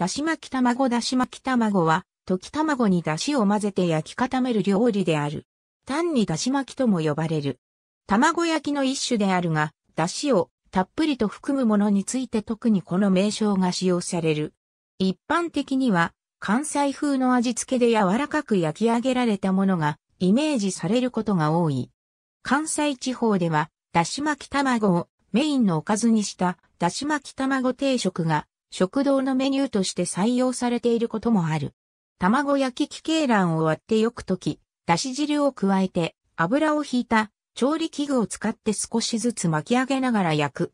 だし巻き卵だし巻き卵は、溶き卵にだしを混ぜて焼き固める料理である。単にだし巻きとも呼ばれる。卵焼きの一種であるが、だしをたっぷりと含むものについて特にこの名称が使用される。一般的には、関西風の味付けで柔らかく焼き上げられたものがイメージされることが多い。関西地方では、だし巻き卵をメインのおかずにしただし巻き卵定食が食堂のメニューとして採用されていることもある。卵焼き器系卵を割ってよく溶き、だし汁を加えて油を引いた調理器具を使って少しずつ巻き上げながら焼く。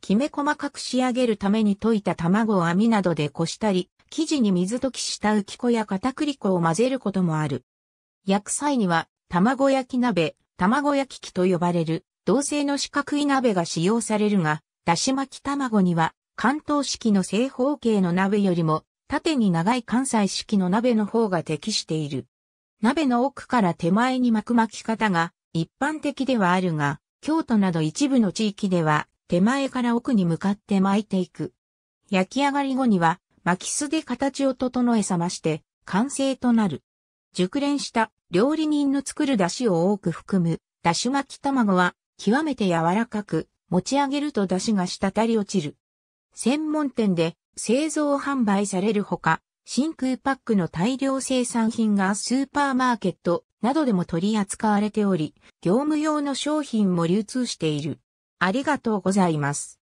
きめ細かく仕上げるために溶いた卵を網などでこしたり、生地に水溶きした浮き粉や片栗粉を混ぜることもある。焼く際には、卵焼き鍋、卵焼き器と呼ばれる、同性の四角い鍋が使用されるが、だし巻き卵には、関東式の正方形の鍋よりも縦に長い関西式の鍋の方が適している。鍋の奥から手前に巻く巻き方が一般的ではあるが、京都など一部の地域では手前から奥に向かって巻いていく。焼き上がり後には巻きすで形を整え冷まして完成となる。熟練した料理人の作る出汁を多く含む出汁巻き卵は極めて柔らかく持ち上げると出汁が滴り落ちる。専門店で製造販売されるほか、真空パックの大量生産品がスーパーマーケットなどでも取り扱われており、業務用の商品も流通している。ありがとうございます。